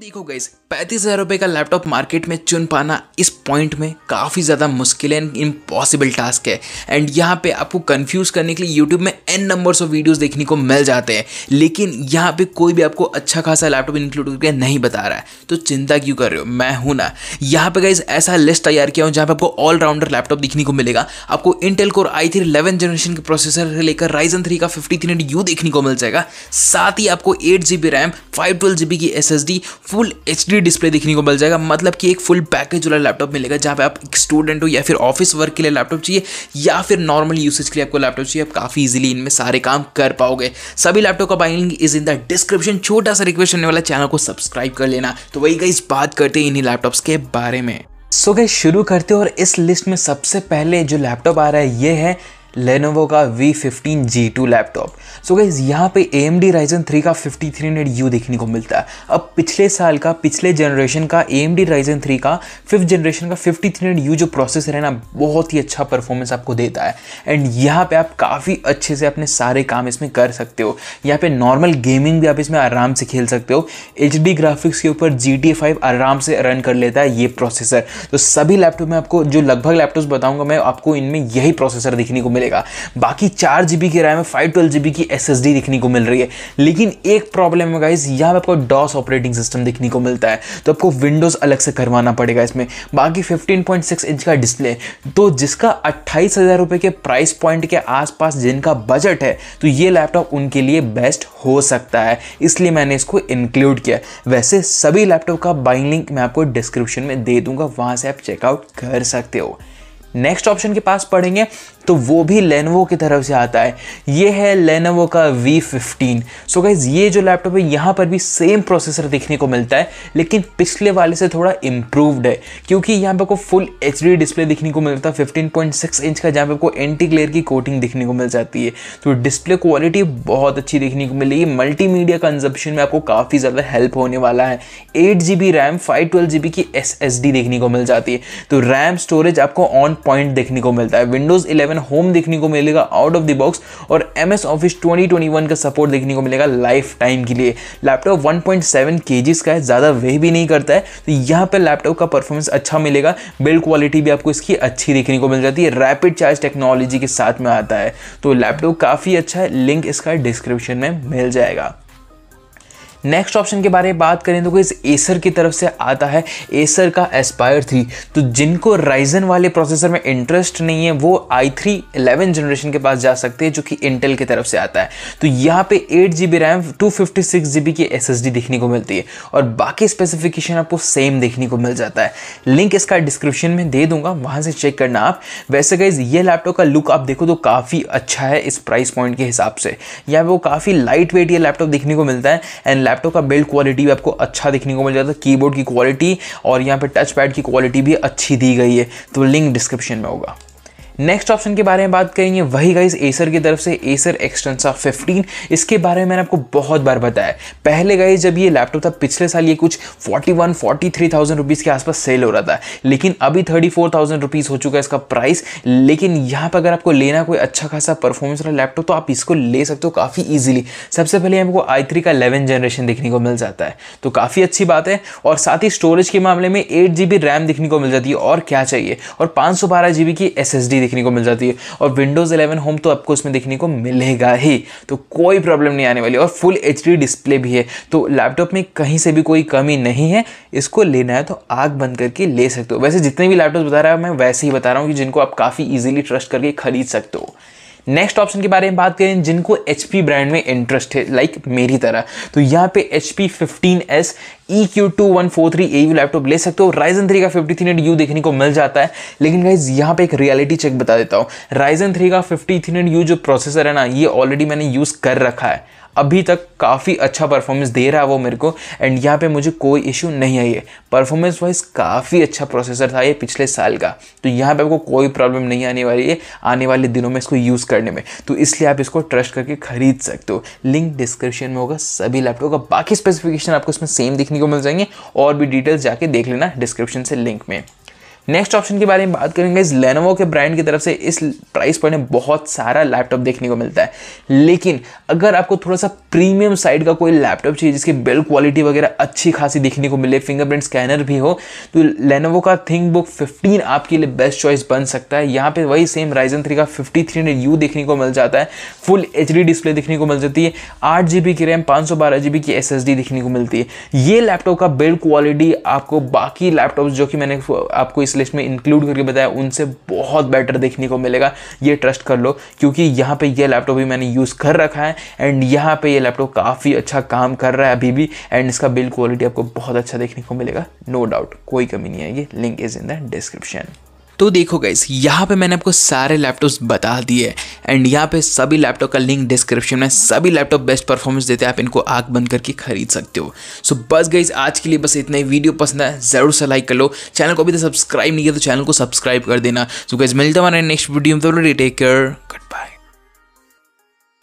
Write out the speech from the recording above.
देखो गई पैंतीस हज़ार रुपए का लैपटॉप मार्केट में चुन पाना इस पॉइंट में काफ़ी ज़्यादा मुश्किल एंड इम्पॉसिबल टास्क है एंड यहाँ पे आपको कंफ्यूज करने के लिए यूट्यूब में एन नंबर ऑफ वीडियोस देखने को मिल जाते हैं लेकिन यहाँ पे कोई भी आपको अच्छा खासा लैपटॉप इंक्लूड करके नहीं बता रहा है तो चिंता क्यों कर रहे हो मैं हूं ना यहाँ पे गई ऐसा लिस्ट तैयार किया हूँ जहां पर आपको ऑलराउंडर लैपटॉप देखने को मिलेगा आपको Intel Core I three eleven generation के प्रोसेसर से लेकर राइजन थ्री का फिफ्टी थ्री यू देखने को मिल जाएगा साथ ही आपको eight G B RAM five twelve G B S S D full H display देखने को मिल जाएगा मतलब कि एक फुल पैकेज वाला लैपटॉप मिलेगा जहाँ पे आप स्टूडेंट हो या फिर ऑफिस वर्क के लिए लैपटॉप चाहिए या फिर नॉर्मल यूसेज के लिए आपको लैपटॉप चाहिए आप काफ़ी इजीली इनमें सारे काम कर पाओगे सभी लैपटॉप का buying is in the description छोटा सा रिक्वेस्ट होने वाला चैनल को सब्सक्राइब कर लेना तो वही गई बात करते हैं इन्हीं लैपटॉप्स के बारे में सो so गए शुरू करते हो और इस लिस्ट में सबसे पहले जो लैपटॉप आ रहा है ये है लेनोवो का V fifteen G two laptop so guys यहाँ पे A M D Ryzen three का फिफ्टी थ्री हंड्रेड यू देखने को मिलता है अब पिछले साल का पिछले जनरेशन का A M D Ryzen three का फिफ्थ जनरेशन का फिफ्टी थ्री हंड्रेड यू जो प्रोसेसर है ना बहुत ही अच्छा परफॉर्मेंस आपको देता है एंड यहाँ पे आप काफ़ी अच्छे से अपने सारे काम इसमें कर सकते हो यहाँ पे नॉर्मल गेमिंग भी आप इसमें आराम से खेल सकते हो एच डी ग्राफिक्स के ऊपर जी टी फाइव आराम से रन कर लेता है ये प्रोसेसर तो सभी लैपटॉप में आपको जो लगभग लैपटॉप बताऊँगा मैं आपको इनमें यही प्रोसेसर देखने को मिलेगा बाकी चार जी की रैम फाइव ट्वेल्व की एस एस डी दिखने को मिल रही है लेकिन एक प्रॉब्लम है गाइज यहाँ पर आपको डॉस ऑपरेटिंग सिस्टम दिखने को मिलता है तो आपको विंडोज़ अलग से करवाना पड़ेगा इसमें बाकी फिफ्टीन पॉइंट सिक्स इंच का डिस्प्ले तो जिसका अट्ठाईस हज़ार रुपये के प्राइस पॉइंट के आसपास जिनका बजट है तो ये लैपटॉप उनके लिए बेस्ट हो सकता है इसलिए मैंने इसको इंक्लूड किया वैसे सभी लैपटॉप का बाइंग लिंक मैं आपको डिस्क्रिप्शन में दे दूंगा वहाँ से आप चेकआउट कर सकते हो नेक्स्ट ऑप्शन के पास पढ़ेंगे तो वो भी लेनोवो की तरफ से आता है ये है लेनोवो का V15 फिफ्टीन सो गाइज ये जो लैपटॉप है यहाँ पर भी सेम प्रोसेसर देखने को मिलता है लेकिन पिछले वाले से थोड़ा इम्प्रूवड है क्योंकि यहाँ पे आपको फुल एच डिस्प्ले देखने को मिलता है 15.6 इंच का जहाँ पे आपको एंटी ग्लेयर की कोटिंग देखने को मिल जाती है तो डिस्प्ले क्वालिटी बहुत अच्छी देखने को मिलेगी मीडिया कंजप्शन में आपको काफ़ी ज़्यादा हेल्प होने वाला है eight G B RAM five twelve की एस एस डी देखने को मिल जाती है तो रैम स्टोरेज आपको ऑन पॉइंट देखने को मिलता है विंडोज 11 होम देखने को मिलेगा आउट ऑफ द बॉक्स और एम एस ऑफिस ट्वेंटी का सपोर्ट देखने को मिलेगा लाइफ टाइम के लिए लैपटॉप वन पॉइंट का है ज़्यादा वे भी नहीं करता है तो यहाँ पर लैपटॉप का परफॉर्मेंस अच्छा मिलेगा बिल्ड क्वालिटी भी आपको इसकी अच्छी देखने को मिल जाती है रैपिड चार्ज टेक्नोलॉजी के साथ में आता है तो लैपटॉप काफ़ी अच्छा है लिंक इसका डिस्क्रिप्शन में मिल जाएगा नेक्स्ट ऑप्शन के बारे में बात करें तो इस एसर की तरफ से आता है एसर का एस्पायर थ्री तो जिनको राइजन वाले प्रोसेसर में इंटरेस्ट नहीं है वो आई थ्री इलेवन जनरेशन के पास जा सकते हैं जो कि इंटेल की तरफ से आता है तो यहाँ पे eight G B RAM two fifty six G B की एस एस डी देखने को मिलती है और बाकी स्पेसिफिकेशन आपको सेम देखने को मिल जाता है लिंक इसका डिस्क्रिप्शन में दे दूंगा वहाँ से चेक करना आप वैसे गाइज ये लैपटॉप का लुक आप देखो तो काफ़ी अच्छा है इस प्राइस पॉइंट के हिसाब से यहाँ वो काफ़ी लाइट वेट ये लैपटॉप देखने को मिलता है एंड लैपटॉप का बिल्ड क्वालिटी भी आपको अच्छा दिखने को मिल जाता है कीबोर्ड की क्वालिटी और यहाँ पे टच पैड की क्वालिटी भी अच्छी दी गई है तो लिंक डिस्क्रिप्शन में होगा नेक्स्ट ऑप्शन के बारे में बात करेंगे वही गाइज एसर की तरफ से एसर एक्सटेंसा 15 इसके बारे में मैंने आपको बहुत बार बताया पहले गाइज जब ये लैपटॉप था पिछले साल ये कुछ 41 43,000 रुपीज़ के आसपास सेल हो रहा था लेकिन अभी 34,000 रुपीज़ हो चुका है इसका प्राइस लेकिन यहाँ पर अगर आपको लेना कोई अच्छा खासा परफॉर्मेंस वाला लैपटॉप तो आप इसको ले सकते हो काफ़ी ईजिली सबसे पहले हमको आई थ्री का इलेवन जनरेशन देखने को मिल जाता है तो काफ़ी अच्छी बात है और साथ ही स्टोरेज के मामले में एट जी बी रैम देखने को मिल जाती है और क्या चाहिए और पाँच सौ बारह जी बी की एस एस डी देखने को मिल जाती है और विंडोज़ 11 होम तो आपको उसमें देखने को मिलेगा ही तो कोई प्रॉब्लम नहीं आने वाली और फुल एच डिस्प्ले भी है तो लैपटॉप में कहीं से भी कोई कमी नहीं है इसको लेना है तो आग बंद करके ले सकते हो वैसे जितने भी लैपटॉप बता रहा है मैं वैसे ही बता रहा हूँ कि जिनको आप काफ़ी ईजिली ट्रस्ट करके खरीद सकते हो नेक्स्ट ऑप्शन के बारे में बात करें जिनको एच ब्रांड में इंटरेस्ट है लाइक like मेरी तरह तो यहाँ पे H P fifteen S E Q two one four three A U laptop ले सकते हो राइजन थ्री का फिफ्टी थ्री यू देखने को मिल जाता है लेकिन गाइज यहाँ पे एक रियलिटी चेक बता देता हूँ राइजन थ्री का फिफ्टी थ्री यू जो प्रोसेसर है ना ये ऑलरेडी मैंने यूज़ कर रखा है अभी तक काफ़ी अच्छा परफॉर्मेंस दे रहा है वो मेरे को एंड यहाँ पे मुझे कोई इशू नहीं आई है परफॉर्मेंस वाइज काफ़ी अच्छा प्रोसेसर था ये पिछले साल का तो यहाँ पे आपको कोई प्रॉब्लम नहीं आने वाली है आने वाले दिनों में इसको यूज़ करने में तो इसलिए आप इसको ट्रस्ट करके खरीद सकते हो लिंक डिस्क्रिप्शन में होगा सभी लैपटॉप का बाकी स्पेसिफिकेशन आपको इसमें सेम देखने को मिल जाएंगे और भी डिटेल्स जाके देख लेना डिस्क्रिप्शन से लिंक में नेक्स्ट ऑप्शन के बारे में बात करेंगे इस लेनोवो के ब्रांड की तरफ से इस प्राइस पॉइंट में बहुत सारा लैपटॉप देखने को मिलता है लेकिन अगर आपको थोड़ा सा प्रीमियम साइड का कोई लैपटॉप चाहिए जिसकी बिल्ड क्वालिटी वगैरह अच्छी खासी दिखने को मिले फिंगरप्रिंट स्कैनर भी हो तो लेनोवो का थिंक बुक फिफ्टीन आपके लिए बेस्ट चॉइस बन सकता है यहाँ पर वही सेम राइजन थ्री का फिफ्टी थ्री हंड्रेड यू देखने को मिल जाता है फुल एच डिस्प्ले देखने को मिल जाती है आठ जी बी की रैम पाँच सौ बारह जी बी की एस एस डी देखने को मिलती है ये लैपटॉप का बिल्ड क्वालिटी आपको बाकी लैपटॉप जो कि मैंने आपको इस लिस्ट में इंक्लूड करके बताया उनसे बहुत बेटर देखने को मिलेगा ये ट्रस्ट कर लो क्योंकि यहाँ पे ये लैपटॉप भी मैंने यूज़ कर रखा है एंड यहाँ पे ये लैपटॉप काफ़ी अच्छा काम कर रहा है अभी भी एंड इसका बिल्ड क्वालिटी आपको बहुत अच्छा देखने को मिलेगा नो डाउट कोई कमी नहीं आएगी link is in the description तो देखो गाइस यहाँ पे मैंने आपको सारे लैपटॉप्स बता दिए एंड यहाँ पे सभी लैपटॉप का लिंक डिस्क्रिप्शन में सभी लैपटॉप बेस्ट परफॉर्मेंस देते हैं आप इनको आग बंद करके खरीद सकते हो सो so, बस गई आज के लिए बस इतना ही वीडियो पसंद है ज़रूर से लाइक कर लो चैनल को अभी तक सब्सक्राइब नहीं किया तो चैनल को सब्सक्राइब कर देना सो so, मिलते हमारे नेक्स्ट वीडियो में तो टेक केयर गुड बाय